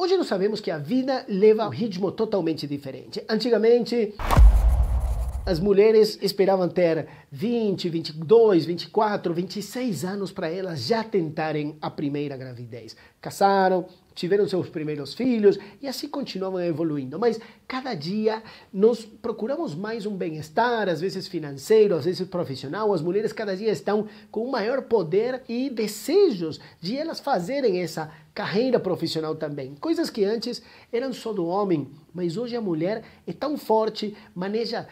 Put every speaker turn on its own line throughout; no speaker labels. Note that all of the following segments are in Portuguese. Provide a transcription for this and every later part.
Hoje nós sabemos que a vida leva a um ritmo totalmente diferente. Antigamente, as mulheres esperavam ter 20, 22, 24, 26 anos para elas já tentarem a primeira gravidez. Casaram, tiveram seus primeiros filhos e assim continuavam evoluindo. Mas cada dia nós procuramos mais um bem-estar, às vezes financeiro, às vezes profissional. As mulheres cada dia estão com um maior poder e desejos de elas fazerem essa carreira profissional também. Coisas que antes eram só do homem, mas hoje a mulher é tão forte, maneja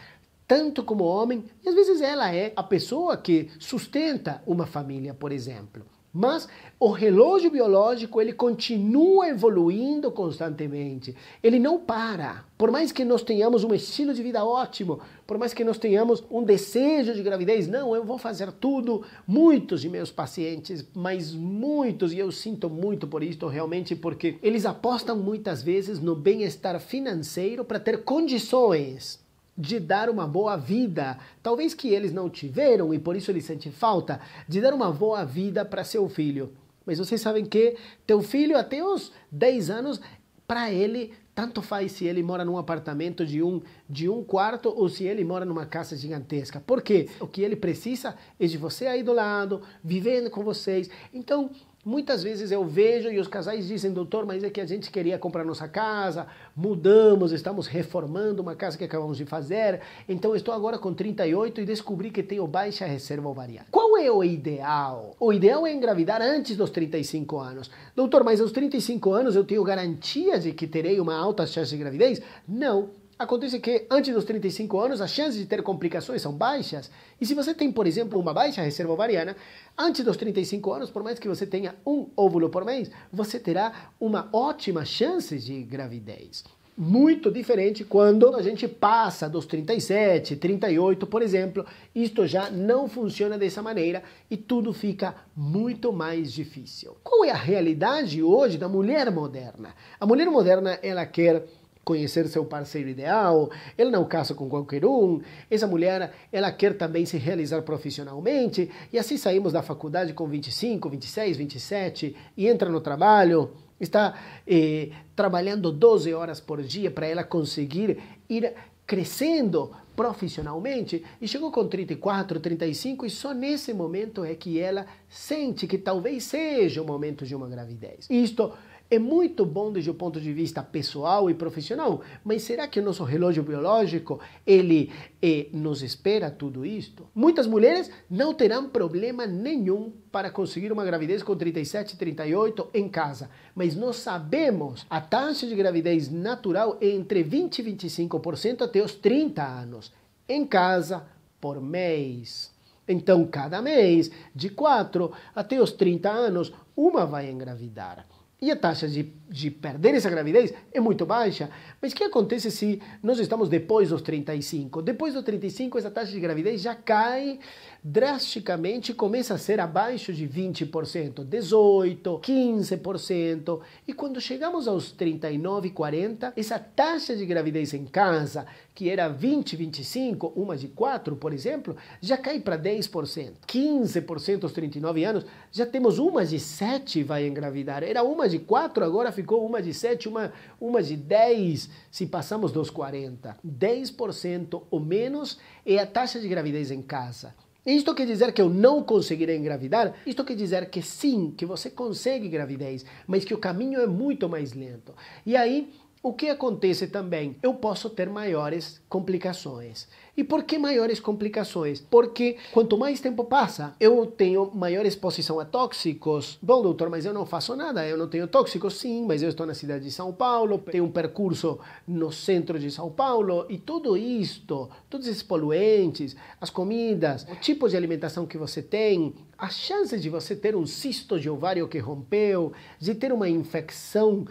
tanto como homem, e às vezes ela é a pessoa que sustenta uma família, por exemplo. Mas o relógio biológico ele continua evoluindo constantemente. Ele não para. Por mais que nós tenhamos um estilo de vida ótimo, por mais que nós tenhamos um desejo de gravidez, não, eu vou fazer tudo. Muitos de meus pacientes, mas muitos, e eu sinto muito por isso realmente, porque eles apostam muitas vezes no bem-estar financeiro para ter condições de dar uma boa vida. Talvez que eles não tiveram e por isso eles sentem falta de dar uma boa vida para seu filho. Mas vocês sabem que teu filho, até os 10 anos, para ele, tanto faz se ele mora num apartamento de um, de um quarto ou se ele mora numa casa gigantesca. Porque o que ele precisa é de você aí do lado, vivendo com vocês. Então, Muitas vezes eu vejo e os casais dizem, doutor, mas é que a gente queria comprar nossa casa, mudamos, estamos reformando uma casa que acabamos de fazer, então estou agora com 38 e descobri que tenho baixa reserva ovariana. Qual é o ideal? O ideal é engravidar antes dos 35 anos. Doutor, mas aos 35 anos eu tenho garantias de que terei uma alta chance de gravidez? Não, Acontece que antes dos 35 anos as chances de ter complicações são baixas. E se você tem, por exemplo, uma baixa reserva ovariana, antes dos 35 anos, por mais que você tenha um óvulo por mês, você terá uma ótima chance de gravidez. Muito diferente quando a gente passa dos 37, 38, por exemplo, isto já não funciona dessa maneira e tudo fica muito mais difícil. Qual é a realidade hoje da mulher moderna? A mulher moderna, ela quer conhecer seu parceiro ideal, ele não casa com qualquer um, essa mulher, ela quer também se realizar profissionalmente, e assim saímos da faculdade com 25, 26, 27 e entra no trabalho, está eh, trabalhando 12 horas por dia para ela conseguir ir crescendo profissionalmente e chegou com 34, 35 e só nesse momento é que ela sente que talvez seja o momento de uma gravidez. Isto é muito bom desde o ponto de vista pessoal e profissional, mas será que o nosso relógio biológico ele eh, nos espera tudo isto? Muitas mulheres não terão problema nenhum para conseguir uma gravidez com 37, 38 em casa, mas nós sabemos a taxa de gravidez natural é entre 20 e 25% até os 30 anos em casa por mês. Então, cada mês, de 4 até os 30 anos, uma vai engravidar. E a taxa de, de, perder essa gravidez é muito baixa. Mas o que acontece se nós estamos depois dos 35? Depois dos 35, essa taxa de gravidez já cai drasticamente, começa a ser abaixo de 20%, 18%, 15%. E quando chegamos aos 39, 40, essa taxa de gravidez em casa, que era 20, 25, uma de 4, por exemplo, já cai para 10%. 15% aos 39 anos, já temos uma de 7 vai engravidar. Era uma uma de quatro, agora ficou uma de sete, uma, uma de dez, se passamos dos 40. 10% ou menos é a taxa de gravidez em casa. Isto quer dizer que eu não conseguirei engravidar? Isto quer dizer que sim, que você consegue gravidez, mas que o caminho é muito mais lento. E aí, o que acontece também? Eu posso ter maiores complicações. E por que maiores complicações? Porque quanto mais tempo passa, eu tenho maior exposição a tóxicos. Bom, doutor, mas eu não faço nada, eu não tenho tóxicos, sim, mas eu estou na cidade de São Paulo, tenho um percurso no centro de São Paulo e tudo isto, todos esses poluentes, as comidas, o tipo de alimentação que você tem, as chances de você ter um cisto de ovário que rompeu, de ter uma infecção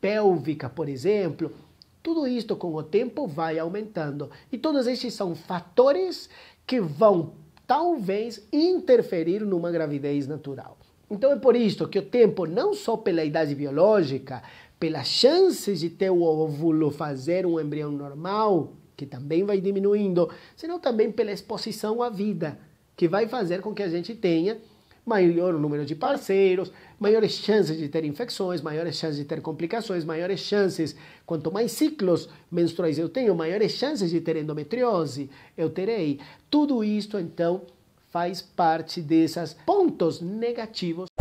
pélvica, por exemplo, tudo isto com o tempo vai aumentando. E todos estes são fatores que vão talvez interferir numa gravidez natural. Então é por isso que o tempo, não só pela idade biológica, pelas chances de ter o óvulo fazer um embrião normal, que também vai diminuindo, senão também pela exposição à vida, que vai fazer com que a gente tenha maior número de parceiros, maiores chances de ter infecções, maiores chances de ter complicações, maiores chances, quanto mais ciclos menstruais eu tenho, maiores chances de ter endometriose eu terei. Tudo isso então faz parte desses pontos negativos